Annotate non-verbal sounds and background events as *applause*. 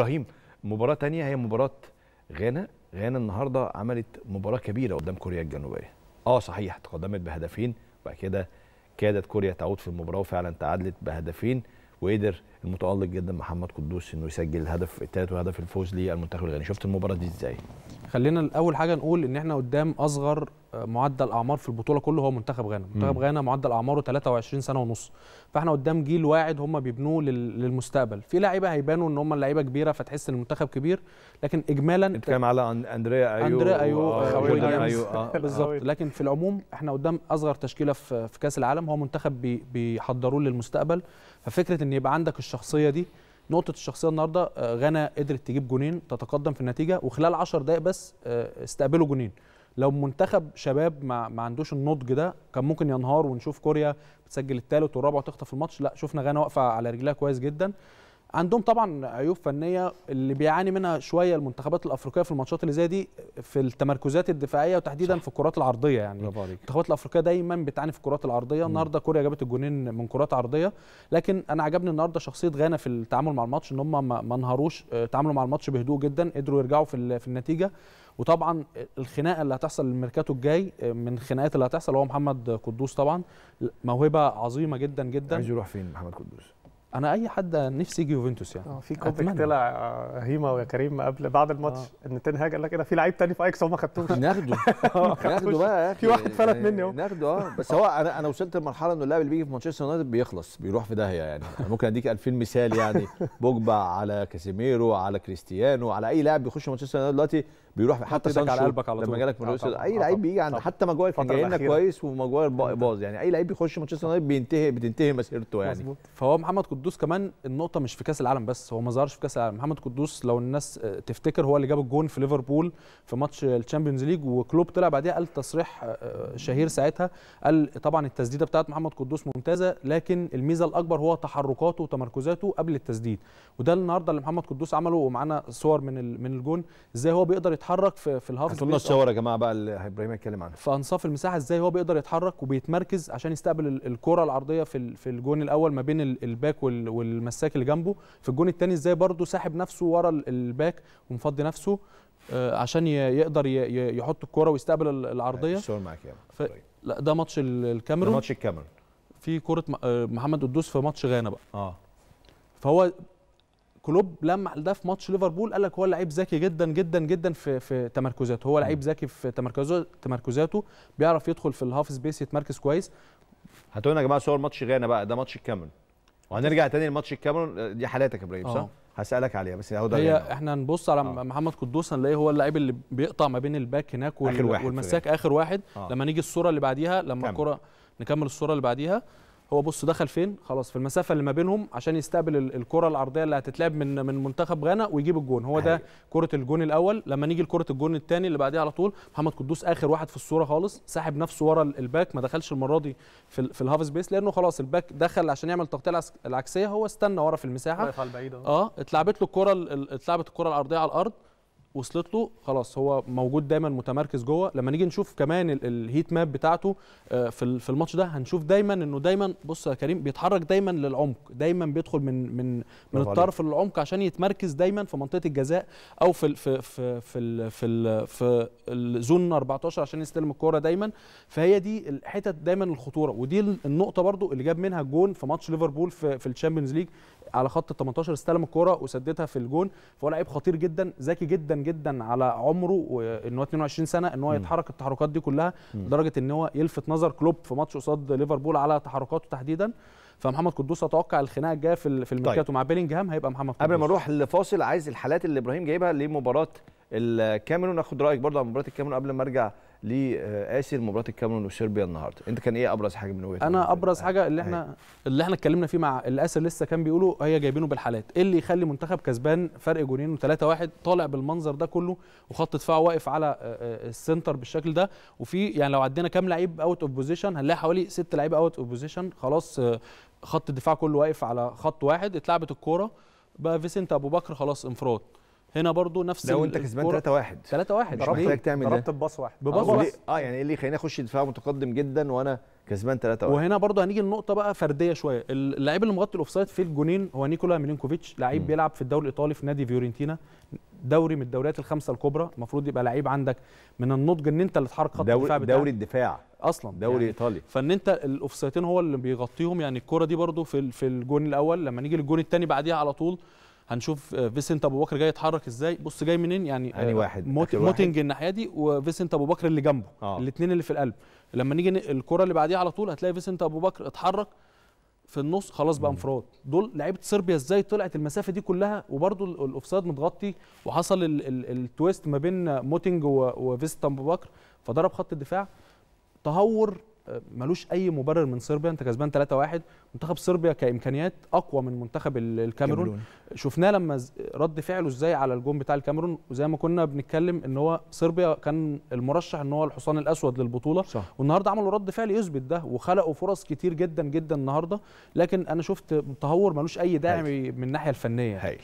ابراهيم مباراه تانية هي مباراه غانا غانا النهارده عملت مباراه كبيره قدام كوريا الجنوبيه اه صحيح تقدمت بهدفين وبعد كده كادت كوريا تعود في المباراه وفعلا تعادلت بهدفين وقدر المتالق جدا محمد قدوس انه يسجل الهدف الثالث وهدف الفوز للمنتخب الغاني شفت المباراه دي ازاي خلينا اول حاجه نقول ان احنا قدام اصغر معدل اعمار في البطوله كله هو منتخب غانا منتخب غانا معدل اعماره 23 سنه ونص فاحنا قدام جيل واعد هم بيبنوه للمستقبل في لعيبه هيبانوا ان هم لعيبه كبيره فتحس ان المنتخب كبير لكن اجمالا نتكلم على اندريا ايو اندريا ايو, آه، آه، أيو, أيو آه، *laughs* بالظبط لكن في العموم احنا قدام اصغر تشكيله في كاس العالم هو منتخب بي بيحضروه للمستقبل ففكره ان يبقى عندك الشخصيه دي نقطة الشخصية النهاردة غانا قدرت تجيب جونين تتقدم في النتيجة وخلال 10 دقايق بس استقبلوا جونين لو منتخب شباب ما, ما عندوش النضج ده كان ممكن ينهار ونشوف كوريا بتسجل الثالث والرابع وتخطف الماتش لا شفنا غانا واقفه على رجلها كويس جدا عندهم طبعا عيوب فنيه اللي بيعاني منها شويه المنتخبات الافريقيه في الماتشات اللي زي دي في التمركزات الدفاعيه وتحديدا صح. في الكرات العرضيه يعني المنتخبات الافريقيه دايما بتعاني في الكرات العرضيه النهارده كوريا جابت الجونين من كرات عرضيه لكن انا عجبني النهارده شخصيه غانا في التعامل مع الماتش ان هم ما انهاروش آه، تعاملوا مع الماتش بهدوء جدا قدروا يرجعوا في, في النتيجه وطبعا الخناقه اللي هتحصل للميركاتو الجاي آه، من الخناقات اللي هتحصل هو محمد قدوس طبعا موهبه عظيمه جدا جدا عايز يروح فين محمد قدوس انا اي حد نفسي يجي يوفنتوس يعني اه في كوبك طلع آه، هيما ويا كريم قبل بعد الماتش آه. ان تنهاج قال لك إيه ده في لعيب تاني في اياكس هو ما خدتوش *laughs* ناخده *laughs* آه، ناخده بقى يا اخي في واحد فلت مني اهو ناخده اه بس هو انا انا وصلت لمرحله انه اللاعب اللي بيجي في مانشستر يونايتد بيخلص بيروح في داهيه يعني ممكن اديك 2000 مثال يعني *laughs* بوجبا على كاسيميرو على كريستيانو على اي لاعب بيخش مانشستر يونايتد دلوقتي بيروح حتى سانشو على قلبك على طول لما جالك من آه اي لعيب آه، بيجي عند حتى ماجواير كان جاي كويس وماجواير باظ يعني اي لعيب بيخش مانشستر يونايتد بينتهي بتنتهي مسيرته يعني مزبوط. فهو محمد قدوس كمان النقطه مش في كاس العالم بس هو ما ظهرش في كاس العالم محمد قدوس لو الناس آه، تفتكر هو اللي جاب الجون في ليفربول في ماتش الشامبيونز ليج وكلوب طلع بعديها قال تصريح آه، شهير ساعتها قال طبعا التسديده بتاعت محمد قدوس ممتازه لكن الميزه الاكبر هو تحركاته وتمركزاته قبل التسديد وده النهارده اللي محمد قدوس عمله ومعانا صور من من الجون ازاي هو بيقدر يتحرك يتحرك في, في الهاف سبيس الشاور يا جماعه بقى اللي ابراهيم هيتكلم عنها في انصاف المساحه ازاي هو بيقدر يتحرك وبيتمركز عشان يستقبل الكره العرضيه في في الجون الاول ما بين الباك والمساك اللي جنبه في الجون الثاني ازاي برده ساحب نفسه ورا الباك ومفضي نفسه آه، عشان يقدر يحط الكره ويستقبل العرضيه الشاور معاك يا ف... طيب. لا ده ماتش الكاميرون ماتش الكاميرون في كره آه، محمد قدوس في ماتش غانا بقى اه فهو كلوب لمح ده في ماتش ليفربول قال لك هو لعيب ذكي جدا جدا جدا في في تمركزاته هو لعيب ذكي في تمركزه تمركزاته بيعرف يدخل في الهاف سبيس يتمركز كويس هاتوا لنا يا جماعه صور ماتش غانا بقى ده ماتش الكاميرون وهنرجع تاني لماتش الكاميرون دي حالاتك يا ابراهيم صح؟ آه. هسالك عليها بس هو ده هي غانا. احنا هنبص على أوه. محمد قدوس هنلاقيه هو اللاعب اللي بيقطع ما بين الباك هناك وال... آخر واحد والمساك اخر واحد أوه. لما نيجي الصوره اللي بعديها لما الكره نكمل الصوره اللي بعديها هو بص دخل فين خلاص في المسافه اللي ما بينهم عشان يستقبل الكره العرضيه اللي هتتلعب من من منتخب غانا ويجيب الجون هو ده أيوه. كره الجون الاول لما نيجي لكره الجون الثاني اللي بعديها على طول محمد قدوس اخر واحد في الصوره خالص ساحب نفسه ورا الباك ما دخلش المره دي في, في الهاف سبيس لانه خلاص الباك دخل عشان يعمل التغطيه العكسيه هو استنى ورا في المساحه اه اتلعبت له الكره اتلعبت الكره العرضيه على الارض وصلت له خلاص هو موجود دايما متمركز جوه لما نيجي نشوف كمان الهيت ماب بتاعته آه، في في الماتش ده هنشوف دايما انه دايما بص يا كريم بيتحرك دايما للعمق دايما بيدخل من من من الطرف للعمق عشان يتمركز دايما في منطقه الجزاء او في في في في في, في الزون 14 عشان يستلم الكوره دايما فهي دي الحتت دايما الخطوره ودي النقطه برضو اللي جاب منها الجون في ماتش ليفربول في, في الشامبيونز ليج على خط ال 18 استلم الكوره وسددها في الجون فهو لعيب خطير جدا ذكي جدا جدا على عمره وان هو 22 سنه ان هو يتحرك التحركات دي كلها لدرجه ان هو يلفت نظر كلوب في ماتش قصاد ليفربول على تحركاته تحديدا فمحمد قدوس اتوقع الخناقه الجايه في الميركاتو طيب. مع بيلينجهام هيبقى محمد قدوس قبل ما نروح لفاصل عايز الحالات اللي ابراهيم جايبها لمباراه الكاميرون ناخد رايك برضه على مباراه الكاميرون قبل ما ارجع لاسر مباراه الكاميرون وصربيا النهارده انت كان ايه ابرز حاجه من وجهه انا ابرز حاجه اللي احنا هي. أيوة. اللي احنا اتكلمنا فيه مع الاسر لسه كان بيقولوا هي جايبينه بالحالات ايه اللي يخلي منتخب كسبان فرق جونين وثلاثة واحد طالع بالمنظر ده كله وخط دفاعه واقف على آه، آه، السنتر بالشكل ده وفي يعني لو عدينا كام لعيب اوت اوف بوزيشن هنلاقي حوالي ست لعيبه اوت اوف بوزيشن خلاص آه، خط الدفاع كله واقف على خط واحد اتلعبت الكوره بقى فيسنت ابو بكر خلاص انفراد هنا برضو نفس لو انت كسبان 3-1 3-1 مش محتاج تعمل ايه؟ ضربت بباص واحد بباص واحد اه يعني ايه اللي يخليني اخش دفاع متقدم جدا وانا كسبان 3-1 وهنا برضو هنيجي لنقطه بقى فرديه شويه اللاعب اللي مغطي الاوفسايد في الجونين هو نيكولا ميلينكوفيتش لعيب بيلعب في الدوري الايطالي في نادي فيورنتينا دوري من الدوريات الخمسه الكبرى المفروض يبقى لعيب عندك من النضج ان انت اللي تحرك خط الدفاع دوري الدفاع اصلا دوري يعني ايطالي فان انت الاوفسايتين هو اللي بيغطيهم يعني الكره دي برضو في في الجون الاول لما نيجي للجون الثاني بعديها على طول هنشوف آه، فيسنت ابو بكر جاي يتحرك ازاي بص جاي منين يعني آه واحد موت موتنج الناحيه دي وفيسنت ابو بكر اللي جنبه آه. الاثنين اللي في القلب لما نيجي الكره اللي بعديها على طول هتلاقي فيسنت ابو بكر اتحرك في النص خلاص بقى انفراد دول لعيبه صربيا ازاي طلعت المسافه دي كلها وبرده الاوفسايد متغطي وحصل التويست ما بين موتنج وفيسنت ابو بكر فضرب خط الدفاع تهور ملوش اي مبرر من صربيا انت كسبان 3-1 منتخب صربيا كامكانيات اقوى من منتخب الكاميرون شفناه لما رد فعله ازاي على الجون بتاع الكاميرون وزي ما كنا بنتكلم ان هو صربيا كان المرشح ان هو الحصان الاسود للبطوله صح. والنهارده عملوا رد فعل يثبت ده وخلقوا فرص كتير جدا جدا النهارده لكن انا شفت تهور ملوش اي داعي من الناحيه الفنيه هايل.